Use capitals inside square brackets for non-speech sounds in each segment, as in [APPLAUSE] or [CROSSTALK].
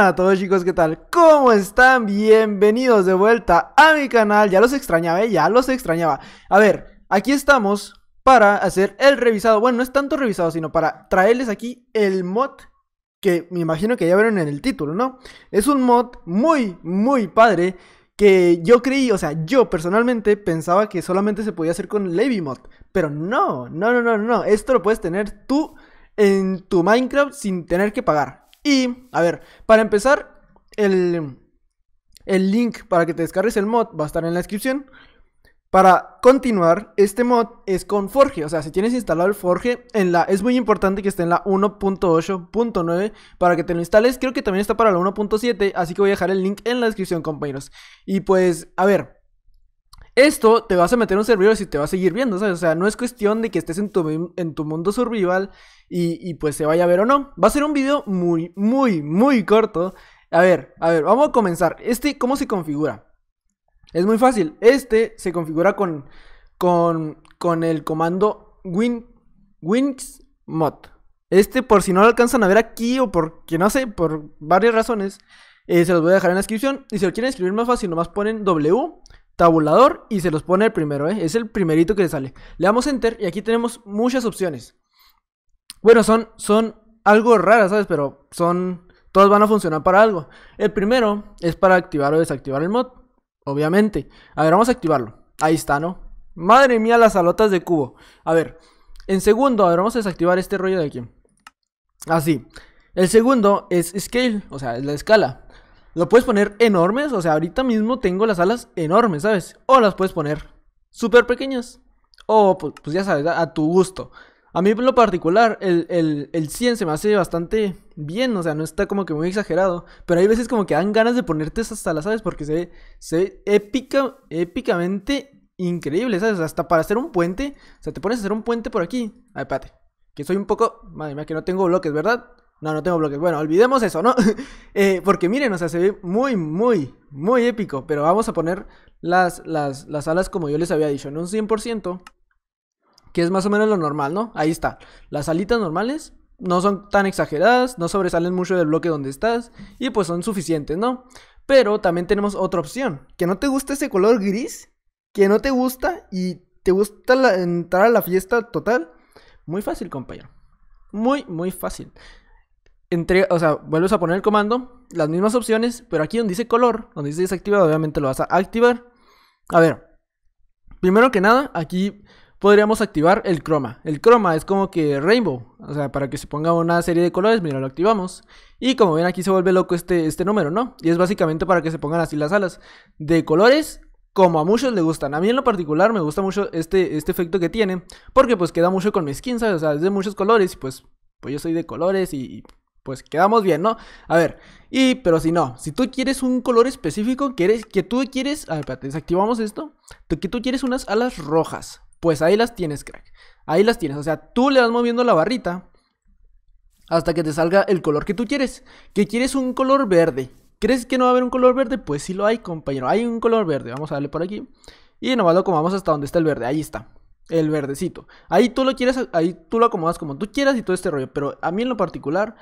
Hola a todos chicos, ¿qué tal? ¿Cómo están? Bienvenidos de vuelta a mi canal, ya los extrañaba, ¿eh? ya los extrañaba A ver, aquí estamos para hacer el revisado, bueno, no es tanto revisado, sino para traerles aquí el mod que me imagino que ya vieron en el título, ¿no? Es un mod muy, muy padre que yo creí, o sea, yo personalmente pensaba que solamente se podía hacer con Levy Mod, pero no, no, no, no, no, esto lo puedes tener tú en tu Minecraft sin tener que pagar. Y, a ver, para empezar, el, link para que te descargues el mod va a estar en la descripción. Para continuar, este mod es con Forge, o sea, si tienes instalado el Forge, en la, es muy importante que esté en la 1.8.9 para que te lo instales, creo que también está para la 1.7, así que voy a dejar el link en la descripción, compañeros. Y pues, a ver, esto te vas a meter en un servidor y te va a seguir viendo, O sea, no es cuestión de que estés en tu, en tu mundo survival y, pues se vaya a ver o no. Va a ser un video muy, muy, muy corto. A ver, a ver, vamos a comenzar. Este, ¿cómo se configura? Es muy fácil. Este se configura con, con, el comando win, Este, por si no lo alcanzan a ver aquí o porque no sé, por varias razones, eh, se los voy a dejar en la descripción. Y si lo quieren escribir más fácil, nomás ponen W tabulador y se los pone el primero, ¿eh? es el primerito que sale. Le damos enter y aquí tenemos muchas opciones. Bueno, son, son algo raras, ¿sabes? Pero son, todas van a funcionar para algo. El primero es para activar o desactivar el mod, obviamente. A ver, vamos a activarlo. Ahí está, ¿no? Madre mía, las alotas de cubo. A ver, en segundo, a ver, vamos a desactivar este rollo de aquí. Así. El segundo es scale, o sea, es la escala. Lo puedes poner enormes, o sea, ahorita mismo tengo las alas enormes, ¿sabes? O las puedes poner súper pequeñas. O, pues, pues ya sabes, a, tu gusto. A mí en lo particular, el, 100 se me hace bastante bien, o sea, no está como que muy exagerado. Pero hay veces como que dan ganas de ponerte esas alas, ¿sabes? Porque se ve, se épica, épicamente increíble, ¿sabes? Hasta para hacer un puente, o sea, te pones a hacer un puente por aquí. Ay, espérate, que soy un poco, madre mía, que no tengo bloques, ¿verdad? No, no tengo bloques. Bueno, olvidemos eso, ¿no? [LAUGHS] Eh, porque miren, o sea, se ve muy, muy, muy épico. Pero vamos a poner las, las, alas como yo les había dicho, en un 100%. Que es más o menos lo normal, ¿no? Ahí está. Las alitas normales no son tan exageradas, no sobresalen mucho del bloque donde estás. Y pues son suficientes, ¿no? Pero también tenemos otra opción. Que no te gusta ese color gris, que no te gusta y te gusta entrar a la fiesta total. Muy fácil, compañero. Muy, muy fácil entre, o sea, vuelves a poner el comando, las mismas opciones, pero aquí donde dice color, donde dice desactivado, obviamente lo vas a activar. A ver, primero que nada, aquí podríamos activar el croma. El croma es como que rainbow, o sea, para que se ponga una serie de colores, mira, lo activamos. Y como ven aquí se vuelve loco este, este número, ¿no? Y es básicamente para que se pongan así las alas de colores como a muchos le gustan. A mí en lo particular me gusta mucho este, este efecto que tiene, porque pues queda mucho con mi skin O sea, es de muchos colores y pues, pues yo soy de colores y pues quedamos bien, ¿no? A ver, y, pero si no, si tú quieres un color específico, quieres, que tú quieres, a ver, espérate, desactivamos esto, que tú quieres unas alas rojas, pues ahí las tienes, crack, ahí las tienes, o sea, tú le vas moviendo la barrita hasta que te salga el color que tú quieres, que quieres un color verde, ¿crees que no va a haber un color verde? Pues sí lo hay, compañero, hay un color verde, vamos a darle por aquí, y nomás lo comamos hasta donde está el verde, ahí está, el verdecito. Ahí tú lo quieres, ahí tú lo acomodas como tú quieras y todo este rollo. Pero a mí en lo particular,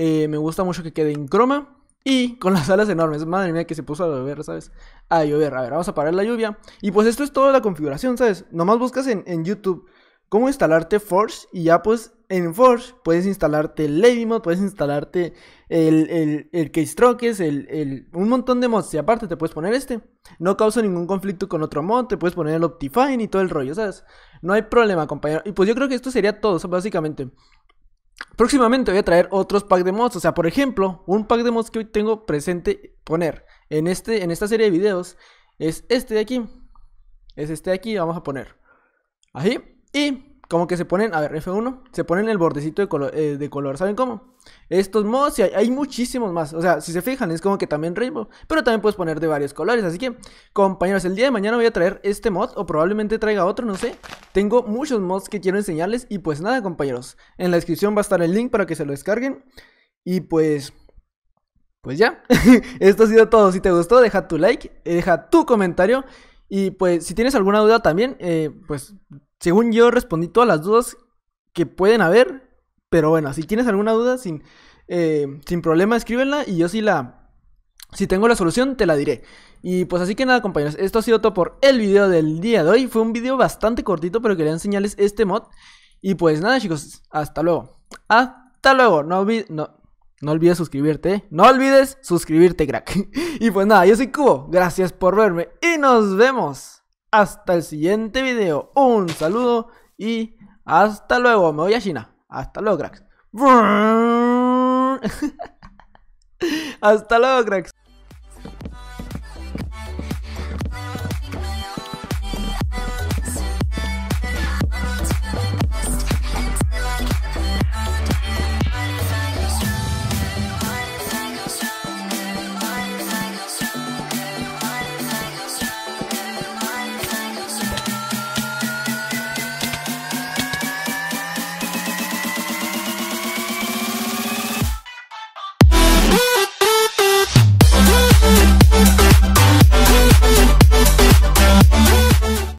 eh, me gusta mucho que quede en croma. Y con las alas enormes. Madre mía, que se puso a llover, ¿sabes? A llover. A ver, vamos a parar la lluvia. Y pues esto es toda la configuración, ¿sabes? Nomás buscas en, YouTube cómo instalarte Forge. Y ya pues en Forge puedes instalarte el Mod. puedes instalarte el, el, el Case el, un montón de mods. Y aparte te puedes poner este. No causa ningún conflicto con otro mod. Te puedes poner el Optifine y todo el rollo, ¿sabes? No hay problema, compañero. Y pues yo creo que esto sería todo, básicamente. Próximamente voy a traer otros pack de mods. O sea, por ejemplo, un pack de mods que hoy tengo presente poner en, este, en esta serie de videos es este de aquí. Es este de aquí, vamos a poner. Ahí. Y como que se ponen, a ver, F1, se ponen el bordecito de color, eh, de color ¿saben cómo? Estos mods, y hay, muchísimos más, o sea, si se fijan, es como que también Rainbow, pero también puedes poner de varios colores, así que, compañeros, el día de mañana voy a traer este mod, o probablemente traiga otro, no sé, tengo muchos mods que quiero enseñarles, y pues nada, compañeros, en la descripción va a estar el link para que se lo descarguen, y pues... Pues ya, [LAUGHS] esto ha sido todo. Si te gustó, deja tu like, eh, deja tu comentario. Y pues si tienes alguna duda también, eh, pues según yo respondí todas las dudas que pueden haber, pero bueno, si tienes alguna duda, sin, eh, sin problema escríbela y yo sí si la... Si tengo la solución, te la diré. Y pues así que nada, compañeros, esto ha sido todo por el video del día de hoy. Fue un video bastante cortito, pero quería enseñarles este mod. Y pues nada, chicos, hasta luego. Hasta luego. No, no, no olvides suscribirte. ¿eh? No olvides suscribirte, crack. [LAUGHS] y pues nada, yo soy Cubo. Gracias por verme y nos vemos hasta el siguiente video. Un saludo y hasta luego. Me voy a China. Hasta luego, cracks. [LAUGHS] hasta luego, cracks.